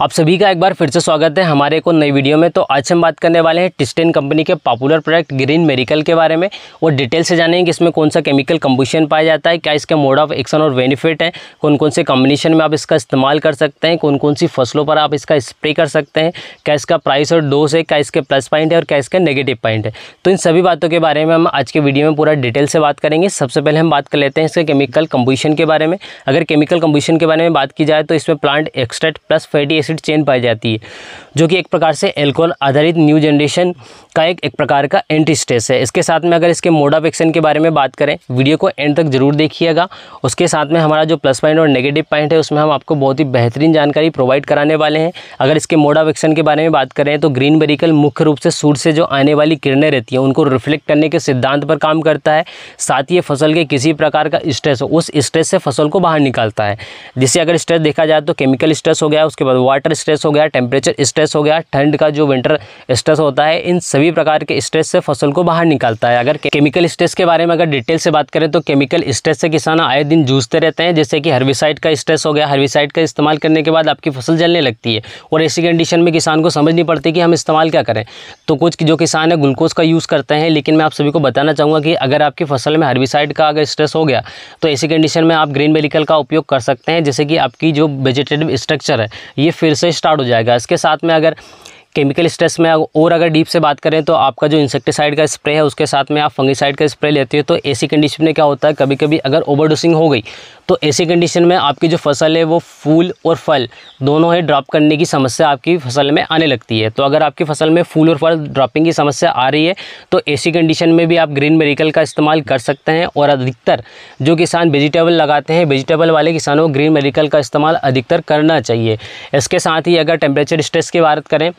आप सभी का एक बार फिर से स्वागत है हमारे एक और नई वीडियो में तो आज हम बात करने वाले हैं टिस्टेन कंपनी के पॉपुलर प्रोडक्ट ग्रीन मेरिकल के बारे में और डिटेल से जानेंगे कि इसमें कौन सा केमिकल कंबुशन पाया जाता है क्या इसके मोड ऑफ एक्शन और बेनिफिट है कौन कौन से कॉम्बिनेशन में आप इसका इस्तेमाल कर सकते हैं कौन कौन सी फसलों पर आप इसका स्प्रे कर सकते हैं क्या इसका प्राइस और डोज है क्या इसके प्लस पॉइंट है और क्या इसका नेगेटिव पॉइंट है तो इन सभी बातों के बारे में हम आज के वीडियो में पूरा डिटेल से बात करेंगे सबसे पहले हम बात कर लेते हैं इसके केमिकल कंबुशन के बारे में अगर केमिकल कंबुशन के बारे में बात की जाए तो इसमें plant extract plus fatty acid chain पाई जाती है जो कि एक प्रकार से एल्कोहल आधारित न्यू जनरेशन का एक एक प्रकार का एंटी स्ट्रेस है इसके साथ में अगर इसके मोड ऑफ एक्शन के बारे में बात करें वीडियो को एंड तक जरूर देखिएगा उसके साथ में हमारा जो प्लस पॉइंट और नेगेटिव पॉइंट है उसमें हम आपको बहुत ही बेहतरीन जानकारी प्रोवाइड कराने वाले हैं अगर इसके मोड ऑफ एक्शन के बारे में बात करें तो ग्रीन बेरिकल मुख्य रूप से सूर्य से जो आने वाली किरणें रहती हैं उनको रिफ्लेक्ट करने के सिद्धांत पर काम करता है साथ ही फसल के किसी प्रकार का स्ट्रेस हो उस स्ट्रेस से फसल को बाहर निकालता है जिससे अगर स्ट्रेस देखा जाए तो केमिकल स्ट्रेस हो गया उसके बाद वाटर वाटर स्ट्रेस हो गया टेम्परेचर स्ट्रेस हो गया ठंड का जो विंटर स्ट्रेस होता है इन सभी प्रकार के स्ट्रेस से फसल को बाहर निकालता है अगर केमिकल स्ट्रेस के बारे में अगर डिटेल से बात करें तो केमिकल स्ट्रेस से किसान आए दिन जूझते रहते हैं जैसे कि हर्बिसाइड का स्ट्रेस हो गया हर्बिसाइड का इस्तेमाल करने के बाद आपकी फसल जलने लगती है और ऐसी कंडीशन में किसान को समझ नहीं पड़ती कि हम इस्तेमाल क्या करें तो कुछ जो किसान है ग्लूकोज का यूज़ करते हैं लेकिन मैं आप सभी को बताना चाहूँगा कि अगर आपकी फसल में हर्बिसाइड का अगर स्ट्रेस हो गया तो ऐसी कंडीशन में आप ग्रीन मेडिकल का उपयोग कर सकते हैं जैसे कि आपकी जो वेजिटेटिव स्ट्रक्चर है ये फिर से स्टार्ट हो जाएगा इसके साथ में अगर केमिकल स्ट्रेस में और अगर डीप से बात करें तो आपका जो इंसेक्टिसाइड का स्प्रे है उसके साथ में आप फंगिसाइड का स्प्रे लेते हो तो ऐसी कंडीशन में क्या होता है कभी कभी अगर ओवरडोसिंग हो गई तो ऐसी कंडीशन में आपकी जो फसल है वो फूल और फल दोनों ही ड्रॉप करने की समस्या आपकी फसल में आने लगती है तो अगर आपकी फसल में फूल और फल ड्रॉपिंग की समस्या आ रही है तो ऐसी कंडीशन में भी आप ग्रीन मेरिकल का इस्तेमाल कर सकते हैं और अधिकतर जो किसान वेजिटेबल लगाते हैं वेजिटेबल वाले किसानों को ग्रीन मेरिकल का इस्तेमाल अधिकतर करना चाहिए इसके साथ ही अगर टेम्परेचर स्ट्रेस की बात करें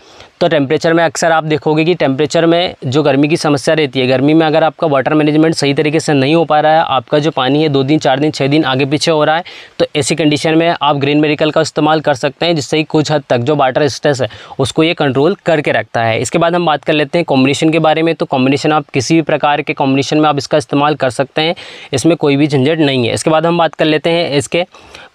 तो टेम्परेचर में अक्सर आप देखोगे कि टेम्परेचर में जो गर्मी की समस्या रहती है गर्मी में अगर आपका वाटर मैनेजमेंट सही तरीके से नहीं हो पा रहा है आपका जो पानी है दो दिन चार दिन छः दिन आगे पीछे हो रहा है तो ऐसी कंडीशन में आप ग्रीन मेडिकल का इस्तेमाल कर सकते हैं जिससे कि कुछ हद तक जो वाटर स्ट्रेस है उसको ये कंट्रोल करके रखता है इसके बाद हम बात कर लेते हैं कॉम्बिनेशन के बारे में तो कॉम्बिनेशन आप किसी भी प्रकार के कॉम्बिनेशन में आप इसका इस्तेमाल कर सकते हैं इसमें कोई भी झंझट नहीं है इसके बाद हम बात कर लेते हैं इसके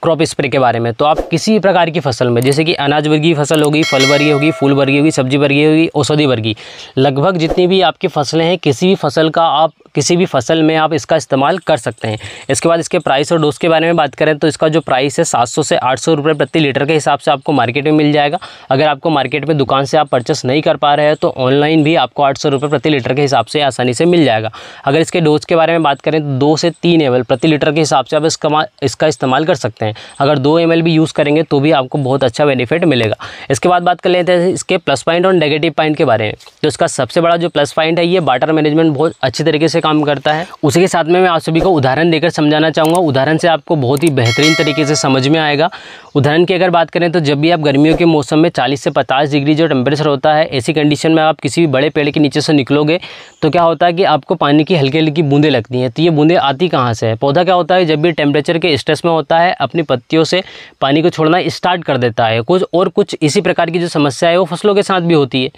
क्रॉप स्प्रे के बारे में तो आप किसी प्रकार की फसल में जैसे कि अनाज वर्गीय फसल होगी फल वर्गीय होगी फूल वर्गीय होगी सब्जी वर्गीय होगी औषधि वर्गीय लगभग जितनी भी आपकी फसलें हैं किसी भी फसल का आप किसी भी फसल में आप इसका इस्तेमाल कर सकते हैं इसके बाद इसके प्राइस और डोज के बारे में बात करें तो इसका जो प्राइस है सात सौ से आठ सौ रुपये प्रति लीटर के हिसाब से आपको मार्केट में मिल जाएगा अगर आपको मार्केट में दुकान से आप परचेस नहीं कर पा रहे हैं तो ऑनलाइन भी आपको आठ सौ रुपये प्रति लीटर के हिसाब से आसानी से मिल जाएगा अगर इसके डोज के बारे में बात करें तो दो से तीन एवल प्रति लीटर के हिसाब से आप इसका इसका इस्तेमाल कर सकते हैं अगर दो एम भी यूज़ करेंगे तो भी आपको बहुत अच्छा बेनिफिट मिलेगा इसके बाद बात कर लेते हैं इसके प्लस पॉइंट और नेगेटिव पॉइंट के बारे में तो इसका सबसे बड़ा जो प्लस पॉइंट है ये वाटर मैनेजमेंट बहुत अच्छे तरीके से काम करता है उसी के साथ में मैं आप सभी को उदाहरण देकर समझाना चाहूँगा उदाहरण से आपको बहुत ही बेहतरीन तरीके से समझ में आएगा उदाहरण की अगर बात करें तो जब भी आप गर्मियों के मौसम में चालीस से पचास डिग्री जो टेम्परेचर होता है ऐसी कंडीशन में आप किसी भी बड़े पेड़ के नीचे से निकलोगे तो क्या होता है कि आपको पानी की हल्की हल्की बूंदें लगती हैं तो ये बूंदें आती कहाँ से है पौधा क्या होता है जब भी टेम्परेचर के स्ट्रेस में होता है अपनी पत्तियों से पानी को छोड़ना स्टार्ट कर देता है कुछ और कुछ इसी प्रकार की जो समस्या है वो फसलों के साथ भी होती है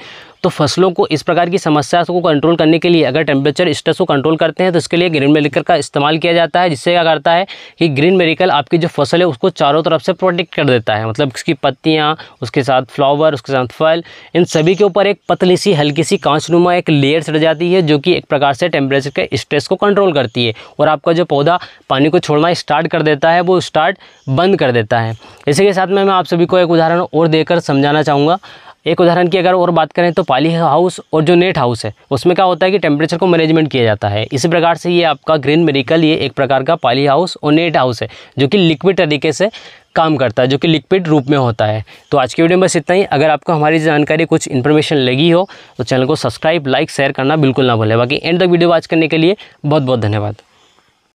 तो फसलों को इस प्रकार की समस्या को कंट्रोल करने के लिए अगर टेम्परेचर स्ट्रेस को कंट्रोल करते हैं तो इसके लिए ग्रीन मेरिकल का इस्तेमाल किया जाता है जिससे क्या करता है कि ग्रीन मेरिकल आपकी जो फसल है उसको चारों तरफ से प्रोटेक्ट कर देता है मतलब उसकी पत्तियाँ उसके साथ फ्लावर उसके साथ फल इन सभी के ऊपर एक पतली सी हल्की सी कांचनुमा एक लेयर चढ़ जाती है जो कि एक प्रकार से टेम्परेचर के स्ट्रेस को कंट्रोल करती है और आपका जो पौधा पानी को छोड़ना स्टार्ट कर देता है वो स्टार्ट बंद कर देता है इसी के साथ में मैं आप सभी को एक उदाहरण और देकर समझाना चाहूँगा एक उदाहरण की अगर और बात करें तो पाली हाउस और जो नेट हाउस है उसमें क्या होता है कि टेम्परेचर को मैनेजमेंट किया जाता है इसी प्रकार से ये आपका ग्रीन मेरिकल ये एक प्रकार का पाली हाउस और नेट हाउस है जो कि लिक्विड तरीके से काम करता है जो कि लिक्विड रूप में होता है तो आज की वीडियो में बस इतना ही अगर आपको हमारी जानकारी कुछ इन्फॉर्मेशन लगी हो तो चैनल को सब्सक्राइब लाइक शेयर करना बिल्कुल ना भूलें बाकी एंड तक वीडियो वॉच करने के लिए बहुत बहुत धन्यवाद